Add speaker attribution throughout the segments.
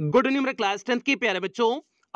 Speaker 1: Good evening class tenth के प्यारे बच्चों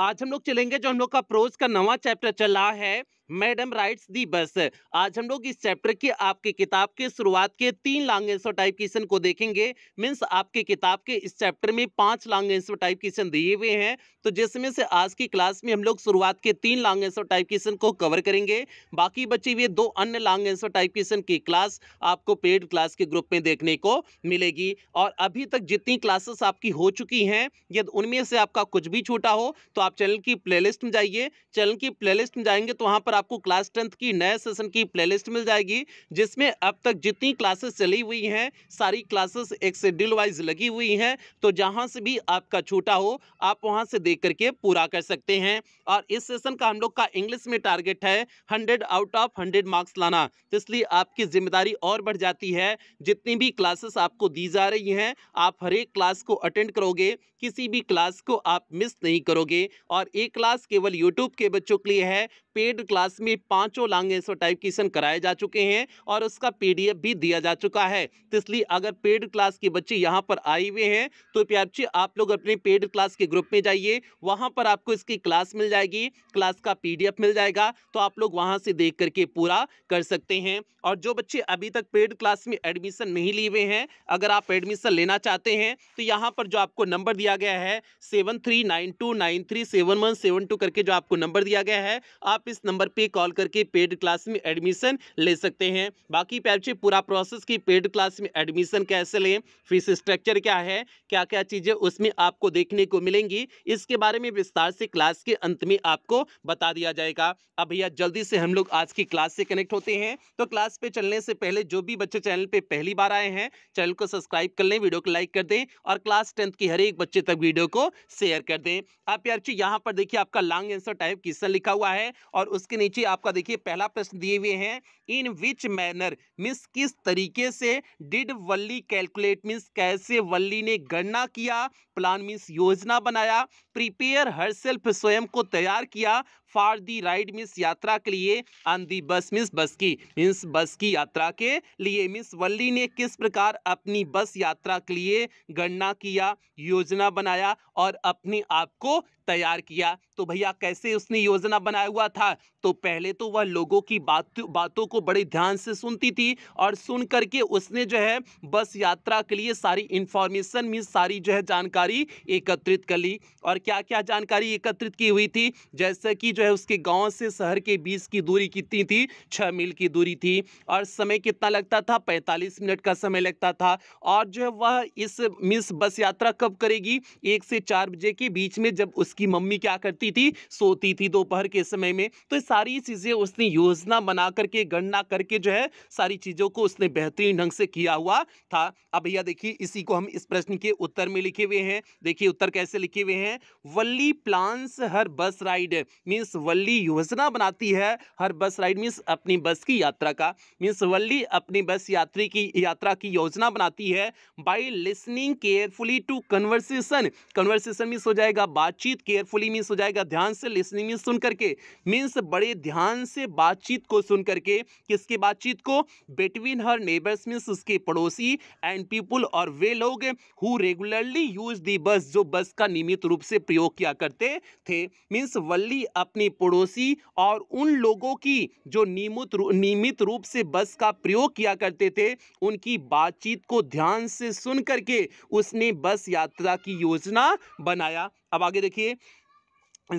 Speaker 1: आज हम लोग चलेंगे जो हम लोग का प्रोज का नवा चैप्टर चल रहा है मैडम राइट्स दी बस आज हम लोग इस चैप्टर के आपके किताब के शुरुआत के तीन लॉन्ग एंसर टाइप क्वेश्चन को देखेंगे मीन्स आपके किताब के इस चैप्टर में पांच लॉन्ग एंसर टाइप क्वेश्चन दिए हुए हैं तो जिसमें से आज की क्लास में हम लोग शुरुआत के तीन लॉन्ग एंसर टाइप क्वेश्चन को कवर करेंगे बाकी बचे हुए दो अन्य लॉन्ग एंसर टाइप क्वेश्चन की क्लास आपको पेड क्लास के ग्रुप में देखने को मिलेगी और अभी तक जितनी क्लासेस आपकी हो चुकी हैं यदि उनमें से आपका कुछ भी छूटा हो तो आप चैनल की प्ले में जाइए चैनल की प्ले में जाएंगे तो वहाँ पर आपको क्लास टेंथ की नए सेशन की प्लेलिस्ट मिल जाएगी जिसमें अब तक जितनी क्लासेस चली हुई हैं सारी क्लासेस एक शेड्यूल वाइज लगी हुई हैं तो जहां से भी आपका छूटा हो आप वहां से देख करके पूरा कर सकते हैं और इस सेशन का हम लोग का इंग्लिश में टारगेट है hundred out of hundred marks लाना तो इसलिए आपकी जिम्मेदारी और बढ़ जाती है जितनी भी क्लासेस आपको दी जा रही हैं आप हर एक क्लास को अटेंड करोगे किसी भी क्लास को आप मिस नहीं करोगे और एक क्लास केवल यूट्यूब के बच्चों के लिए है पेड क्लास पास में पांचों लांग आंसर टाइप क्वेश्चन कराए जा चुके हैं और उसका पीडीएफ भी दिया जा चुका है तो इसलिए अगर पेड क्लास के बच्चे यहाँ पर आए हुए हैं तो प्यारची आप लोग अपने पेड क्लास के ग्रुप में जाइए वहाँ पर आपको इसकी क्लास मिल जाएगी क्लास का पी मिल जाएगा तो आप लोग वहाँ से देख करके पूरा कर सकते हैं और जो बच्चे अभी तक पेड क्लास में एडमिशन नहीं लिए हुए हैं अगर आप एडमिशन लेना चाहते हैं तो यहाँ पर जो आपको नंबर दिया गया है seven three nine two nine three seven one seven two करके जो आपको नंबर दिया गया है आप इस नंबर पे कॉल करके पेड क्लास में एडमिशन ले सकते हैं बाकी पैचे पूरा प्रोसेस की पेड क्लास में एडमिशन कैसे लें फीस स्ट्रक्चर क्या है क्या क्या चीज़ें उसमें आपको देखने को मिलेंगी इसके बारे में विस्तार से क्लास के अंत में आपको बता दिया जाएगा अब भैया जल्दी से हम लोग आज की क्लास से कनेक्ट होते हैं तो क्लास पे चलने से पहले जो भी बच्चे चैनल पे पहली बार आए हैं चैनल को सब्सक्राइब कर लें वीडियो को लाइक कर दें और क्लास टेंथ की हर एक बच्चे तक वीडियो को शेयर कर दें आप यार यहाँ पर देखिए आपका लॉन्ग आंसर टाइप क्वेश्चन लिखा हुआ है और उसके नीचे आपका देखिए पहला प्रश्न दिए हुए हैं इन विच मैनर मीन्स किस तरीके से डिड वल्ली कैलकुलेट मीन्स कैसे वल्ली ने गणना किया प्लान मीन्स योजना बनाया प्रिपेयर हर स्वयं को तैयार किया फॉर दी राइड मीन्स यात्रा के लिए ऑन दी बस मीन्स बस की मीन्स बस की यात्रा के लिए मीन्स वल्ली ने किस प्रकार अपनी बस यात्रा के लिए गणना किया योजना बनाया और अपने आप को तैयार किया तो भैया कैसे उसने योजना बनाया हुआ था तो पहले तो वह लोगों की बात बातों को बड़े ध्यान से सुनती थी और सुन करके उसने जो है बस यात्रा के लिए सारी इन्फॉर्मेशन मीन्स सारी जो है जानकारी एकत्रित कर ली और क्या क्या जानकारी एकत्रित की हुई थी जैसे कि जो है उसके गांव से शहर के बीच की दूरी कितनी थी छः मील की दूरी थी और समय कितना लगता था पैंतालीस मिनट का समय लगता था और जो है वह इस मिस बस यात्रा कब करेगी एक से चार बजे के बीच में जब उसकी मम्मी क्या करती थी सोती थी दोपहर के समय में तो सारी चीज़ें उसने योजना बना करके गणना करके जो है सारी चीज़ों को उसने बेहतरीन ढंग से किया हुआ था अब भैया देखिए इसी को हम इस प्रश्न के उत्तर में लिखे हुए हैं देखिए उत्तर कैसे लिखे हुए हैं वल्ली plans her bus ride mean means वल्ली योजना बनाती है हर बस राइड मीन्स अपनी बस की यात्रा का मीन्स वल्ली अपनी बस यात्री की यात्रा की योजना बनाती है by listening carefully to conversation conversation means हो जाएगा बातचीत केयरफुली मीन्स हो जाएगा ध्यान से लिसनिंग मीन्स सुन करके मीन्स बड़े ध्यान से बातचीत को सुन करके किसके बातचीत को बिटवीन हर नेबर्स मीन्स उसके पड़ोसी एंड पीपुल और वे लोग हु रेगुलरली यूज दी बस जो बस का नियमित रूप से प्रयोग किया करते थे मीन्स वल्ली अपनी अपने पड़ोसी और उन लोगों की जो नियमित रू, नियमित रूप से बस का प्रयोग किया करते थे उनकी बातचीत को ध्यान से सुन करके उसने बस यात्रा की योजना बनाया अब आगे देखिए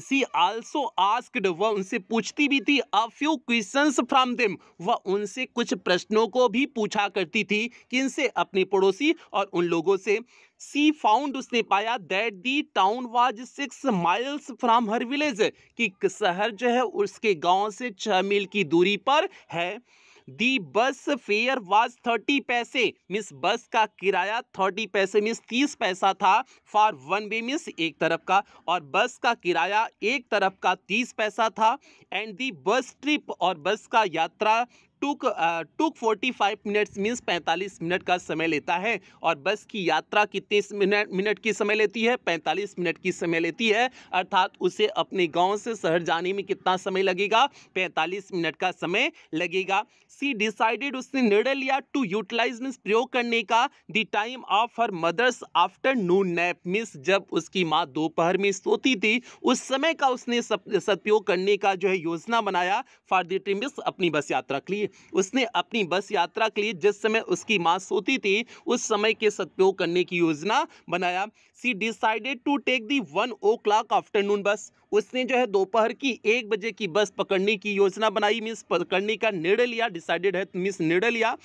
Speaker 1: सी आल्सो आस्कड वह उनसे पूछती भी थी a few questions from them वह उनसे कुछ प्रश्नों को भी पूछा करती थी किनसे अपने पड़ोसी और उन लोगों से सी फाउंड उसने पाया that the town was six miles from her village कि शहर जो है उसके गांव से छः मील की दूरी पर है the bus fare was thirty paise means bus का किराया थर्टी पैसे मिस तीस पैसा था फॉर वन वे मिस एक तरफ का और बस का किराया एक तरफ का तीस पैसा था एंड दी बस ट्रिप और बस का यात्रा took took forty five minutes means पैंतालीस मिनट का समय लेता है और बस की यात्रा कितने मिनट मिनट की समय लेती है पैंतालीस मिनट की समय लेती है अर्थात उसे अपने गांव से शहर जाने में कितना समय लगेगा पैंतालीस मिनट का समय लगेगा सी डिसाइडेड उसने निर्णय लिया टू यूटिलाइज मीन्स प्रयोग करने का the time of her mother's afternoon nap means जब उसकी माँ दोपहर में सोती थी उस समय का उसने सदपयोग करने का जो है योजना बनाया फॉर द ट्रिमिस अपनी बस यात्रा के लिए उसने अपनी बस यात्रा के लिए जिस समय उसकी माँ सोती थी उस समय के सदुपयोग करने की योजना बनाया she decided to take the one o'clock afternoon bus उसने जो है दोपहर की एक बजे की बस पकड़ने की योजना बनाई मीन्स पकड़ने का निर्णय लिया डिसाइडेड है मीन्स निर्णय लिया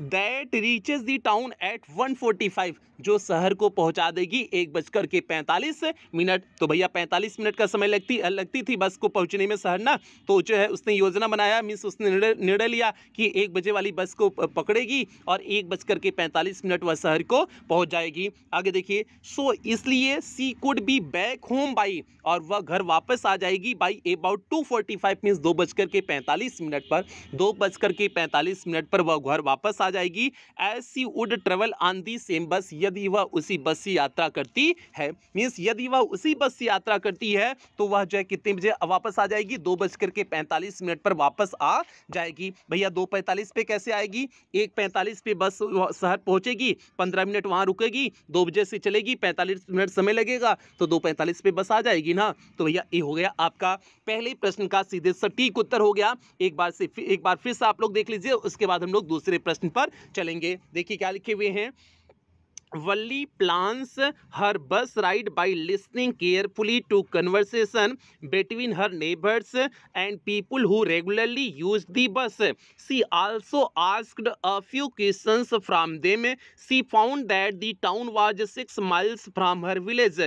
Speaker 1: that reaches the town at 145 जो शहर को पहुंचा देगी एक बजकर के पैंतालीस मिनट तो भैया पैंतालीस मिनट का समय लगती लगती थी बस को पहुंचने में शहर ना तो जो है उसने योजना बनाया मीन्स उसने निर्णय लिया कि एक बजे वाली बस को पकड़ेगी और एक बजकर के पैंतालीस मिनट वह शहर को पहुँच जाएगी आगे देखिए सो इसलिए she could be back home by और वह घर वापस आ जाएगी by about two forty five means दो बजकर के पैंतालीस मिनट पर दो बजकर के पैंतालीस मिनट पर वह घर वापस आ जाएगी as she would travel on the same bus यदि वह उसी बस से यात्रा करती है मीन्स यदि वह उसी बस से यात्रा करती है तो वह जो है कितने बजे वापस आ जाएगी दो बज करके पैंतालीस मिनट पर वापस आ जाएगी भैया दो पैंतालीस पे कैसे आएगी एक पैंतालीस पे बस शहर पहुंचेगी पंद्रह मिनट वहां रुकेगी दो बजे से चलेगी पैंतालीस मिनट समय लगेगा तो दो पैंतालीस पे बस आ जाएगी ना तो भैया ये हो गया आपका पहले प्रश्न का सीधे सटीक उत्तर हो गया एक बार से एक बार फिर से आप लोग देख लीजिए उसके बाद हम लोग दूसरे प्रश्न पर चलेंगे देखिए क्या लिखे हुए हैं वल्ली plans her bus ride by listening carefully to conversation between her neighbours and people who regularly use the bus she also asked a few questions from them she found that the town was six miles from her village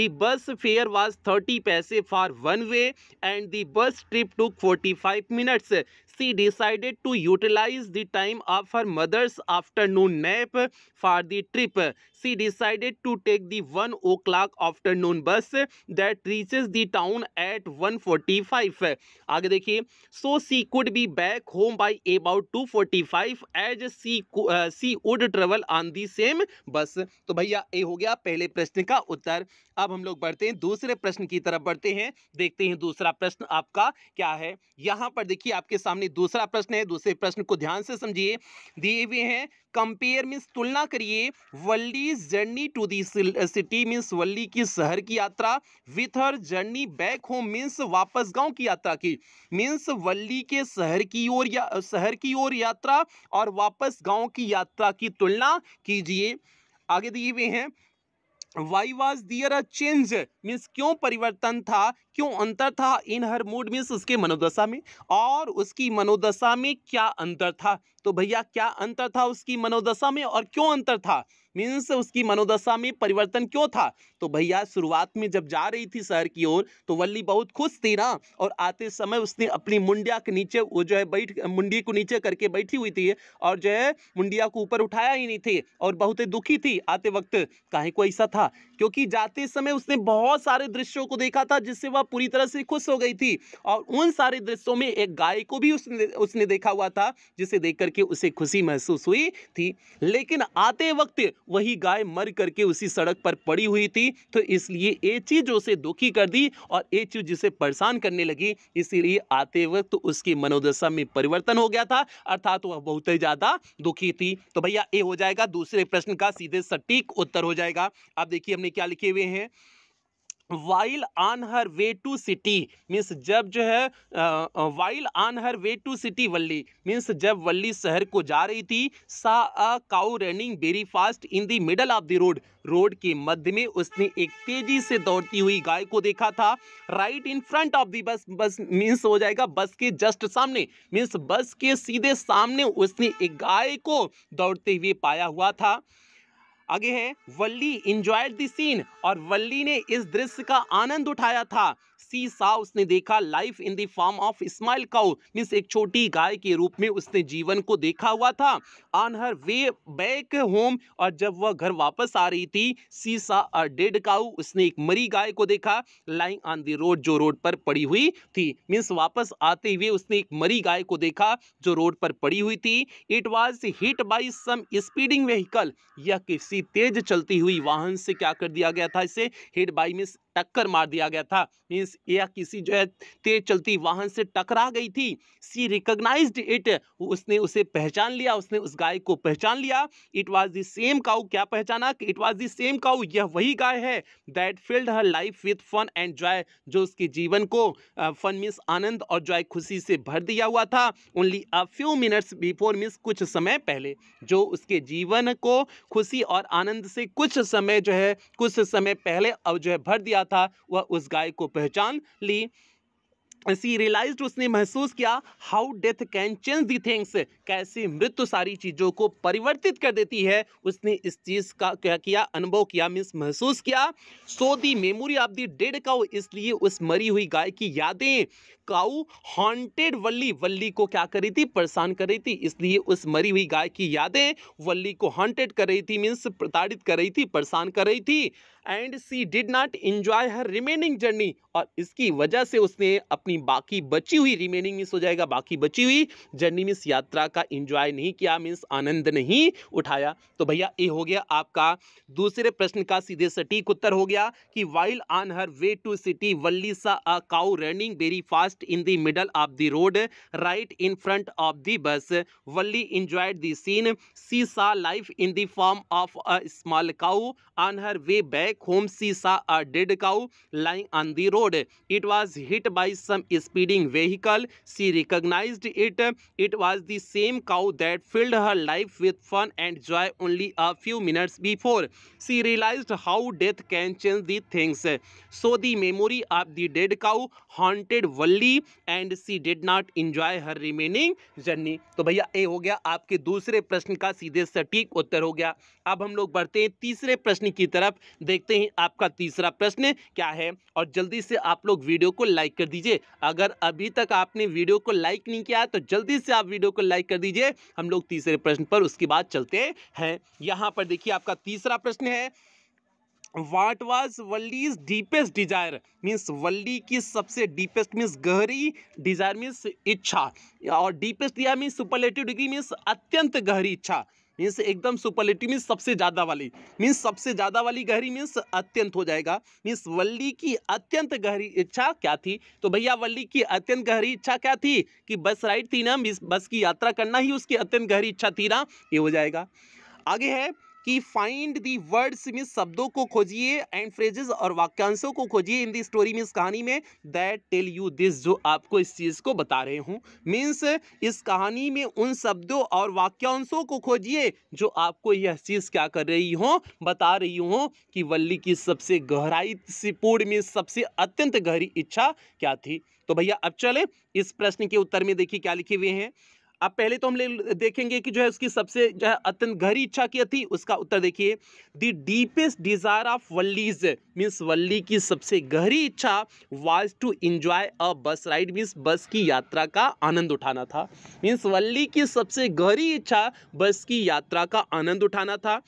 Speaker 1: the bus fare was thirty paise for one way and the bus trip two forty five minutes she decided to utilize the time of her mother's afternoon nap for the trip. she decided to take the 1 o'clock afternoon bus that reaches the town at 1:45 आगे देखिए so she could be back home by about five as she she would travel on the same bus तो भैया ये हो गया पहले प्रश्न का उत्तर अब हम लोग बढ़ते हैं दूसरे प्रश्न की तरफ बढ़ते हैं देखते हैं दूसरा प्रश्न आपका क्या है यहाँ पर देखिए आपके सामने दूसरा प्रश्न है दूसरे प्रश्न को ध्यान से समझिए दिए हुए हैं कंपेयर मीन्स तुलना करिए Valli journey to the city means Valli की शहर की यात्रा with her journey back home means वापस गांव की यात्रा की मीन्स वल्ली के शहर की ओर या uh, शहर की ओर यात्रा और वापस गांव की यात्रा की तुलना कीजिए आगे दिए हुए हैं why was there a change means क्यों परिवर्तन था क्यों अंतर था इन हर मूड मीन्स उसके मनोदशा में और उसकी मनोदशा में क्या अंतर था तो भैया क्या अंतर था उसकी मनोदशा में और क्यों अंतर था मीन्स उसकी मनोदशा में परिवर्तन क्यों था तो भैया शुरुआत में जब जा रही थी शहर की ओर तो वल्ली बहुत खुश थी ना और आते समय उसने अपनी मुंडिया के नीचे वो जो है बैठ मुंडी को नीचे करके बैठी हुई थी और जो है मुंडिया को ऊपर उठाया ही नहीं थी और बहुत ही दुखी थी आते वक्त काहे को ऐसा था क्योंकि जाते समय उसने बहुत सारे दृश्यों को देखा था जिससे वह पूरी तरह से खुश हो गई थी और उन सारे दृश्यों में एक गाय को भी उसने उसने देखा हुआ था जिसे देख करके उसे खुशी महसूस हुई थी लेकिन आते वक्त वही गाय मर करके उसी सड़क पर पड़ी हुई थी तो इसलिए ये चीज़ उसे दुखी कर दी और ये चीज़ जिसे परेशान करने लगी इसीलिए आते वक्त तो उसकी मनोदशा में परिवर्तन हो गया था अर्थात वह बहुत ही ज़्यादा दुखी थी तो भैया ये हो जाएगा दूसरे प्रश्न का सीधे सटीक उत्तर हो जाएगा अब देखिए हमने क्या लिखे हुए हैं while on her way to city means जब जो है while on her way to city Valli means जब वल्ली शहर को जा रही थी saw a cow running very fast in the middle of the road road के मध्य में उसने एक तेजी से दौड़ती हुई गाय को देखा था right in front of the bus bus means हो जाएगा बस के जस्ट सामने मीन्स बस के सीधे सामने उसने एक गाय को दौड़ते हुए पाया हुआ था आगे है वल्ली इंजॉयड दी सीन और वल्ली ने इस दृश्य का आनंद उठाया था सी सा उसने देखा life in the form of smile cow means एक छोटी गाय के रूप में उसने जीवन को देखा हुआ था on her way back home और जब वह घर वापस आ रही थी सी सा अ डेड काउ उसने एक मरी गाय को देखा लाइंग ऑन द रोड जो रोड पर पड़ी हुई थी मीन्स वापस आते हुए उसने एक मरी गाय को देखा जो रोड पर पड़ी हुई थी it was hit by some speeding vehicle या किसी तेज चलती हुई वाहन से क्या कर दिया गया था इसे हिट बाई मीन्स टक्कर मार दिया गया था मीन्स यह किसी जो है तेज चलती वाहन से टकरा गई थी सी रिकोगनाइज इट उसने उसे पहचान लिया उसने उस गाय को पहचान लिया it was the same cow क्या पहचाना कि it was the same cow यह वही गाय है that filled her life with fun and joy जो उसके जीवन को फन मीन्स आनंद और जॉय खुशी से भर दिया हुआ था only a few minutes before means कुछ समय पहले जो उसके जीवन को खुशी और आनंद से कुछ समय जो है कुछ समय पहले अब जो है भर दिया रहा था वह उस गाय को पहचान ली सी रियलाइज उसने महसूस किया how death can change the things कैसे मृत्यु सारी चीज़ों को परिवर्तित कर देती है उसने इस चीज़ का क्या किया अनुभव किया मिस महसूस किया so the memory of the dead cow इसलिए उस मरी हुई गाय की यादें काउ हॉन्टेड वल्ली वल्ली को क्या कर रही थी परेशान कर रही थी इसलिए उस मरी हुई गाय की यादें वल्ली को हॉन्टेड कर रही थी मीन्स प्रताड़ित कर रही थी परेशान कर रही थी and she did not enjoy her remaining journey और इसकी वजह से उसने अपनी बाकी बची हुई रिमेनिंग मिस हो जाएगा बाकी बची हुई जर्नी मिस यात्रा का इन्जॉय नहीं किया मीन्स आनंद नहीं उठाया तो भैया ये हो गया आपका दूसरे प्रश्न का सीधे सटीक उत्तर हो गया कि while on her way to city Valli saw a cow running very fast in the middle of the road right in front of the bus Valli enjoyed the scene she saw life in the form of a small cow on her way back truck home she saw dead cow lying on the road it was hit by some speeding vehicle she recognised it it was the same cow that filled her life with fun and joy only a few minutes before she realised how death can change the things so the memory of the dead cow haunted Valli and she did not enjoy her remaining journey तो भैया ये हो गया आपके दूसरे प्रश्न का सीधे सटीक उत्तर हो गया अब हम लोग बढ़ते हैं तीसरे प्रश्न की तरफ देख देखते हैं आपका तीसरा प्रश्न क्या है और जल्दी से आप लोग वीडियो को लाइक कर दीजिए अगर अभी तक आपने वीडियो को लाइक नहीं किया तो जल्दी से आप वीडियो को लाइक कर दीजिए हम लोग तीसरे प्रश्न पर उसके बाद चलते हैं यहाँ पर देखिए आपका तीसरा प्रश्न है what was Valli's deepest desire means Valli की सबसे डीपेस्ट मीन्स गहरी डिजायर मीन्स इच्छा और डीपेस्ट दिया मीन्स सुपरलेटिव डिग्री मीन्स अत्यंत गहरी इच्छा मीन्स एकदम सुपरलेटिव मीन्स सबसे ज़्यादा वाली मीन्स सबसे ज़्यादा वाली गहरी मीन्स अत्यंत हो जाएगा मीन्स वल्ली की अत्यंत गहरी इच्छा क्या थी तो भैया वल्ली की अत्यंत गहरी इच्छा क्या थी कि बस राइड थी ना बस की यात्रा करना ही उसकी अत्यंत गहरी इच्छा थी ना ये हो जाएगा आगे है कि फाइंड दी वर्ड्स मीन शब्दों को खोजिए एंड फ्रेजेस और वाक्यांशों को खोजिए इन दी स्टोरी मीन्स कहानी में दैट टेल यू दिस जो आपको इस चीज़ को बता रहे हूँ मीन्स इस कहानी में उन शब्दों और वाक्यांशों को खोजिए जो आपको यह चीज़ क्या कर रही हो बता रही हूँ कि वल्ली की सबसे गहराई से पूर्ण में सबसे अत्यंत गहरी इच्छा क्या थी तो भैया अब चले इस प्रश्न के उत्तर में देखिए क्या लिखे हुए हैं अब पहले तो हम ले देखेंगे कि जो है उसकी सबसे जो है अत्यंत गहरी इच्छा क्या थी उसका उत्तर देखिए the deepest desire of Valli's means Valli की सबसे गहरी इच्छा was to enjoy a bus ride means बस की यात्रा का आनंद उठाना था मीन्स वल्ली की सबसे गहरी इच्छा बस की यात्रा का आनंद उठाना था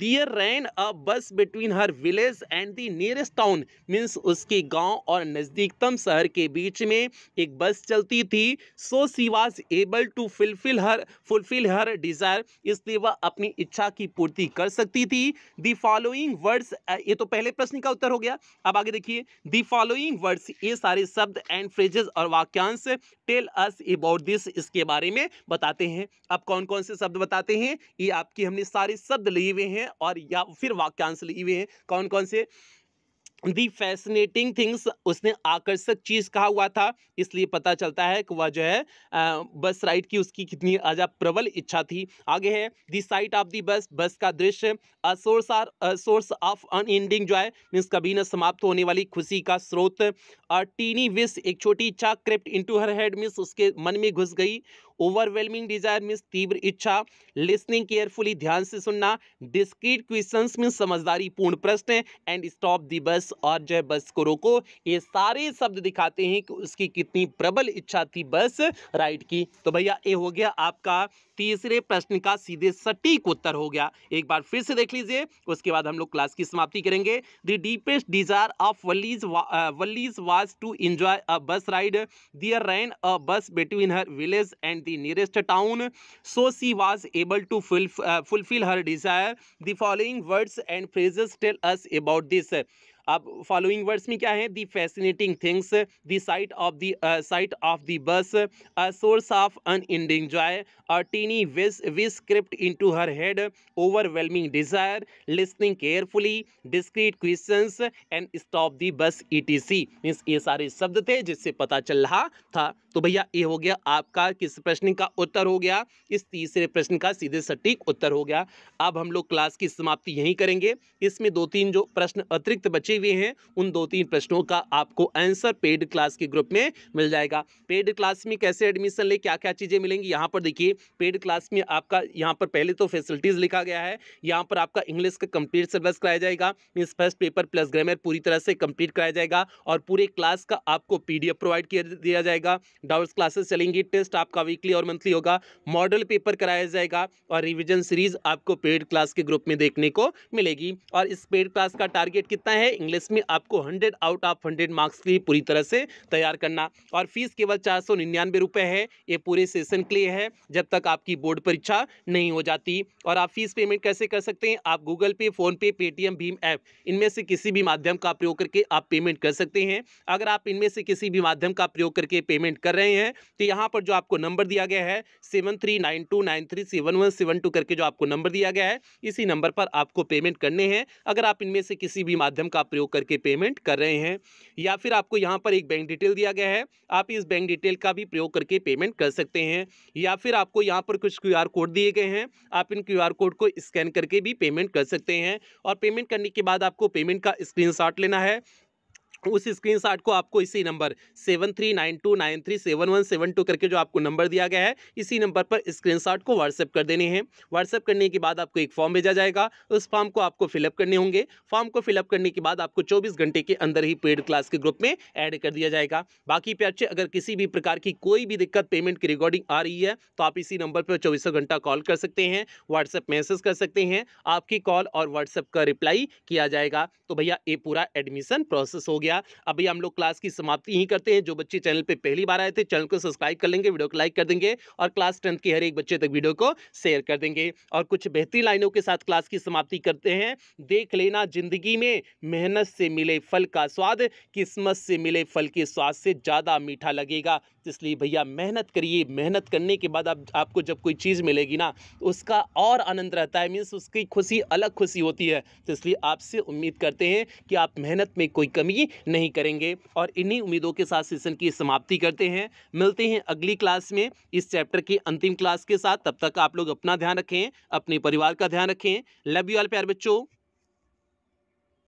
Speaker 1: दियर ran a bus between her village and the nearest town means उसके गांव और नज़दीकतम शहर के बीच में एक बस चलती थी so she was able to fulfil her fulfil her desire इसलिए वह अपनी इच्छा की पूर्ति कर सकती थी दी फॉलोइंग वर्ड्स ये तो पहले प्रश्न का उत्तर हो गया अब आगे देखिए दी फॉलोइंग वर्ड्स ये सारे शब्द एंड फ्रेजेस और वाक्यांश टेल अस अबाउट दिस इसके बारे में बताते हैं अब कौन कौन से शब्द बताते हैं ये आपके हमने सारे शब्द लिए हुए हैं हैं और या फिर वाक्यांश लिए हुए हैं कौन कौन से दी फैसिनेटिंग थिंग्स उसने आकर्षक चीज़ कहा हुआ था इसलिए पता चलता है कि वह जो है आ, बस राइड की उसकी कितनी अजा प्रबल इच्छा थी आगे है दी sight of the bus bus का दृश्य source are source of unending जो है मीन्स कभी न समाप्त होने वाली खुशी का स्रोत और टीनी विस एक छोटी इच्छा crept in her head means उसके मन में घुस गई ओवरवेलमिंग डिजायर मीन्स तीव्र इच्छा लिसनिंग केयरफुली ध्यान से सुनना डिस्क्रीट क्वेश्चन मीन्स समझदारी पूर्ण प्रश्न एंड स्टॉप दी बस और जो है बस को रोको ये सारे शब्द दिखाते हैं कि उसकी कितनी प्रबल इच्छा थी बस राइड की तो भैया ये हो गया आपका तीसरे प्रश्न का सीधे सटीक उत्तर हो गया एक बार फिर से देख लीजिए उसके बाद हम लोग क्लास की समाप्ति करेंगे the deepest desire of Valli's Valli's was to enjoy a bus ride there ran a bus between her village and the the nearest town so she was able to fill, uh, fulfill her desire the following words and phrases tell us about अब following words में क्या है the fascinating things the sight of the sight of the bus a source of unending joy a tiny wish wish crept into her head overwhelming desire listening carefully discreet questions and stop the bus E T C means ये सारे शब्द थे जिससे पता चल रहा था तो भैया ये हो गया आपका किस प्रश्न का उत्तर हो गया इस तीसरे प्रश्न का सीधे सटीक उत्तर हो गया अब हम लोग क्लास की समाप्ति यहीं करेंगे इसमें दो तीन जो प्रश्न अतिरिक्त बचे हुए हैं उन दो तीन प्रश्नों का आपको आंसर पेड क्लास के ग्रुप में मिल जाएगा पेड क्लास में कैसे एडमिशन ले क्या क्या चीज़ें मिलेंगी यहाँ पर देखिए पेड क्लास में आपका यहाँ पर पहले तो फैसिलिटीज़ लिखा गया है यहाँ पर आपका इंग्लिश का कंप्लीट सिलेबस कराया जाएगा means first paper plus grammar पूरी तरह से कंप्लीट कराया जाएगा और पूरे क्लास का आपको पीडीएफ प्रोवाइड किया दिया जाएगा डाउट्स क्लासेस चलेंगी टेस्ट आपका वीकली और मंथली होगा मॉडल पेपर कराया जाएगा और रिविजन सीरीज आपको पेड क्लास के ग्रुप में देखने को मिलेगी और इस पेड क्लास का टारगेट कितना है इंग्लिश में आपको hundred out of hundred marks के पूरी तरह से तैयार करना और फीस केवल चार सौ निन्यानवे रुपये है ये पूरे सेशन के लिए है जब तक आपकी बोर्ड परीक्षा नहीं हो जाती और आप फीस पेमेंट कैसे कर सकते हैं आप गूगल पे फ़ोनपे पेटीएम भीम ऐप इनमें से किसी भी माध्यम का प्रयोग करके आप पेमेंट कर सकते हैं अगर आप इनमें से किसी भी माध्यम का प्रयोग करके पेमेंट कर कर रहे हैं तो यहाँ पर जो आपको नंबर दिया गया है seven three nine two nine three seven one seven two करके जो आपको नंबर दिया गया है इसी नंबर पर आपको पेमेंट करने हैं अगर आप इनमें से किसी भी माध्यम का प्रयोग करके पेमेंट कर रहे हैं या फिर आपको यहाँ पर एक बैंक डिटेल दिया गया है आप इस बैंक डिटेल का भी प्रयोग करके पेमेंट कर सकते हैं या फिर आपको यहाँ पर कुछ क्यू कोड दिए गए हैं आप इन क्यू कोड को स्कैन करके भी पेमेंट कर सकते हैं और पेमेंट करने के बाद आपको पेमेंट का स्क्रीन लेना है उस स्क्रीनशॉट को आपको इसी number seven three nine two nine three seven one seven two करके जो आपको नंबर दिया गया है इसी नंबर पर स्क्रीनशॉट को व्हाट्सअप कर देने हैं व्हाट्सअप करने के बाद आपको एक फॉर्म भेजा जाएगा उस फॉर्म को आपको फिलअप करने होंगे फॉर्म को फिलअप करने के बाद आपको चौबीस घंटे के अंदर ही पेड क्लास के ग्रुप में ऐड कर दिया जाएगा बाकी प्याचे अगर किसी भी प्रकार की कोई भी दिक्कत पेमेंट की रिकॉर्डिंग आ रही है तो आप इसी नंबर पर चौबीसों घंटा कॉल कर सकते हैं व्हाट्सअप मैसेज कर सकते हैं आपकी कॉल और व्हाट्सएप का रिप्लाई किया जाएगा तो भैया ये पूरा एडमिशन प्रोसेस हो गया गया अभी हम लोग क्लास की समाप्ति ही करते हैं जो बच्चे चैनल पर पहली बार आए थे चैनल को सब्सक्राइब कर लेंगे वीडियो को लाइक कर देंगे और क्लास टेंथ के हर एक बच्चे तक वीडियो को शेयर कर देंगे और कुछ बेहतरीन लाइनों के साथ क्लास की समाप्ति करते हैं देख लेना जिंदगी में मेहनत से मिले फल का स्वाद किस्मत से मिले फल के स्वाद से ज़्यादा मीठा लगेगा तो इसलिए भैया मेहनत करिए मेहनत करने के बाद आप आपको जब कोई चीज़ मिलेगी ना तो उसका और आनंद रहता है मीन्स उसकी खुशी अलग खुशी होती है तो इसलिए आपसे उम्मीद करते हैं कि आप मेहनत में कोई कमी नहीं करेंगे और इन्हीं उम्मीदों के साथ सेशन की समाप्ति करते हैं मिलते हैं अगली क्लास में इस चैप्टर की अंतिम क्लास के साथ तब तक आप लोग अपना ध्यान रखें अपने परिवार का ध्यान रखें लव यू ऑल प्यार बच्चों